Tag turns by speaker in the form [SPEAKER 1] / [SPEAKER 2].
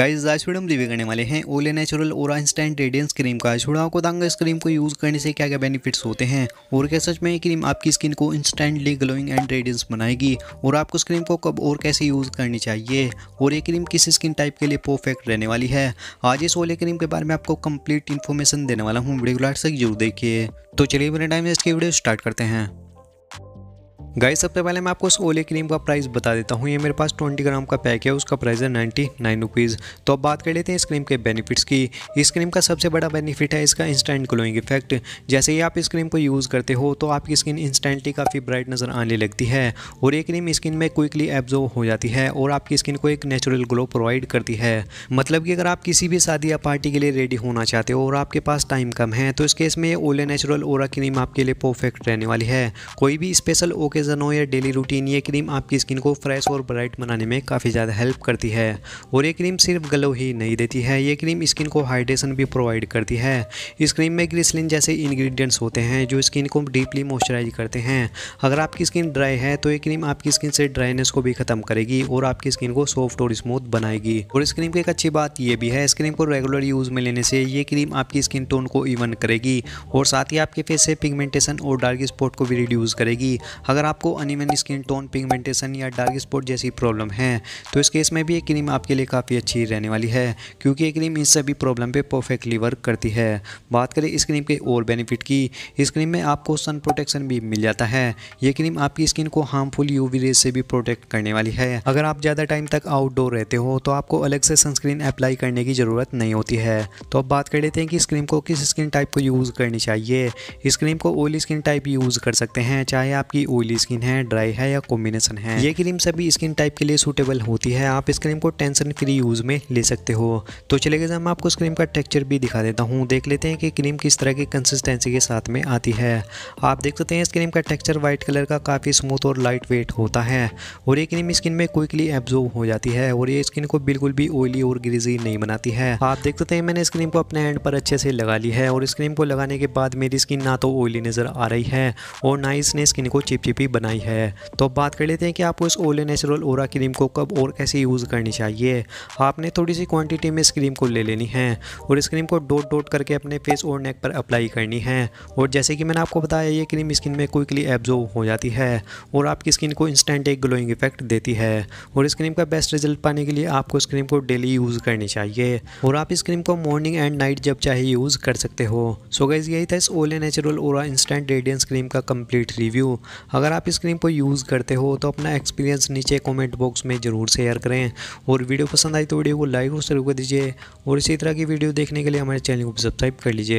[SPEAKER 1] guys आज video हम review करने वाले हैं ओले नेचुरल और इंस्टेंट रेडियंस क्रीम का छुड़ाव को दांगा इस क्रीम को यूज़ करने से क्या क्या बेनिफिट्स होते हैं और क्या सच में ये क्रीम आपकी स्किन को इंस्टेंटली ग्लोइंग एंड रेडियंस बनाएगी और आपको इस क्रीम को कब और कैसे यूज़ करनी चाहिए और ये क्रीम किस स्किन टाइप के लिए परफेक्ट रहने वाली है आज इस ओले क्रीम के बारे में आपको कंप्लीट इन्फॉर्मेशन देने वाला हूँ वीडियो लास्ट जरूर देखिए तो चलिए बने टाइम इसकी वीडियो स्टार्ट करते हैं गाइस सबसे पहले मैं आपको इस ओले क्रीम का प्राइस बता देता हूँ ये मेरे पास 20 ग्राम का पैक है उसका प्राइस है नाइन्टी नाइन रुपीज़ तो अब बात कर लेते हैं इस क्रीम के बेनिफिट्स की इस क्रीम का सबसे बड़ा बेनिफिट है इसका इंस्टेंट ग्लोइंग इफेक्ट जैसे ही आप इस क्रीम को यूज़ करते हो तो आपकी स्किन इंस्टेंटली काफ़ी ब्राइट नज़र आने लगती है और ये क्रीम स्किन में क्विकली एब्जॉर्व हो जाती है और आपकी स्किन को एक नेचुरल ग्लो प्रोवाइड करती है मतलब कि अगर आप किसी भी शादी या पार्टी के लिए रेडी होना चाहते हो और आपके पास टाइम कम है तो इस केस में ओले नेचुरल ओरा क्रीम आपके लिए परफेक्ट रहने वाली है कोई भी स्पेशल ओकेजन सनस्क्रीन हो या डेली रूटीन ये क्रीम आपकी स्किन को फ्रेश और ब्राइट बनाने में काफ़ी ज़्यादा हेल्प करती है और ये क्रीम सिर्फ ग्लो ही नहीं देती है ये क्रीम स्किन को हाइड्रेशन भी प्रोवाइड करती है इस क्रीम में ग्रिसलिन जैसे इन्ग्रीडियंट्स होते हैं जो स्किन को डीपली मॉइस्चराइज करते हैं अगर आपकी स्किन ड्राई है तो ये क्रीम आपकी स्किन से ड्राइनेस को भी ख़त्म करेगी और आपकी स्किन को सॉफ्ट और स्मूथ बनाएगी और इस क्रीम की एक अच्छी बात यह भी है इस क्रीम को रेगुलर यूज़ में लेने से ये क्रीम आपकी स्किन टोन को इवन करेगी और साथ ही आपके फेस से पिगमेंटेशन और डार्क स्पॉट को भी रिड्यूस करेगी अगर आपको अनिमन स्किन टोन पिगमेंटेशन या डार्क स्पॉट जैसी प्रॉब्लम है तो इस केस में भी ये क्रीम आपके लिए काफ़ी अच्छी रहने वाली है क्योंकि ये क्रीम इन सभी प्रॉब्लम पे परफेक्टली वर्क करती है बात करें इस क्रीम के और बेनिफिट की इस क्रीम में आपको सन प्रोटेक्शन भी मिल जाता है ये क्रीम आपकी स्किन को हार्मफुल यूवी रेज से भी प्रोटेक्ट करने वाली है अगर आप ज़्यादा टाइम तक आउटडोर रहते हो तो आपको अलग से सनस्क्रीन अप्लाई करने की ज़रूरत नहीं होती है तो अब बात कर लेते हैं कि इस क्रीम को किस स्किन टाइप को यूज़ करनी चाहिए इस क्रीम को ऑयली स्किन टाइप यूज़ कर सकते हैं चाहे आपकी ऑयली स्किन है ड्राई है या कॉम्बिनेशन है ये क्रीम सभी स्किन टाइप के लिए सूटेबल होती है आप इस क्रीम को टेंशन फ्री यूज़ में ले सकते हो तो चले गए मैं आपको इस क्रीम का टेक्चर भी दिखा देता हूँ देख लेते हैं कि क्रीम किस तरह की कंसिस्टेंसी के साथ में आती है आप देख सकते हैं इस क्रीम का टेक्चर व्हाइट कलर का काफ़ी स्मूथ और लाइट वेट होता है और ये क्रीम स्किन में क्विकली एब्जॉर्व हो जाती है और ये स्किन को बिल्कुल भी ऑयली और ग्रीजी नहीं बनाती है आप देख सकते हैं मैंने इस क्रीम को अपने हैंड पर अच्छे से लगा ली है और इस क्रीम को लगाने के बाद मेरी स्किन ना तो ऑयली नज़र आ रही है और ना इसने स्किन को चिपचिपी बनाई है तो अब बात कर लेते हैं कि आपको इस ओले नेचुरल ओरा क्रीम को कब और कैसे यूज़ करनी चाहिए आपने थोड़ी सी क्वांटिटी में इस क्रीम को ले लेनी है और इस क्रीम को डोट डोट करके अपने फेस और नेक पर अप्लाई करनी है और जैसे कि मैंने आपको बताया ये क्रीम स्किन में क्विकली एब्जॉर्व हो जाती है और आपकी स्किन को इंस्टेंट एक ग्लोइंग इफेक्ट देती है और इस क्रीम का बेस्ट रिजल्ट पाने के लिए आपको इस क्रीम को डेली यूज़ करनी चाहिए और आप इस क्रीम को मॉर्निंग एंड नाइट जब चाहे यूज़ कर सकते हो सो गैस यही था इस Olay natural aura instant radiance cream का कंप्लीट रिव्यू अगर आप आप इस क्रीम को यूज़ करते हो तो अपना एक्सपीरियंस नीचे कमेंट बॉक्स में ज़रूर शेयर करें और वीडियो पसंद आई तो वीडियो को लाइक और शुरू कर दीजिए और इसी तरह की वीडियो देखने के लिए हमारे चैनल को सब्सक्राइब कर लीजिए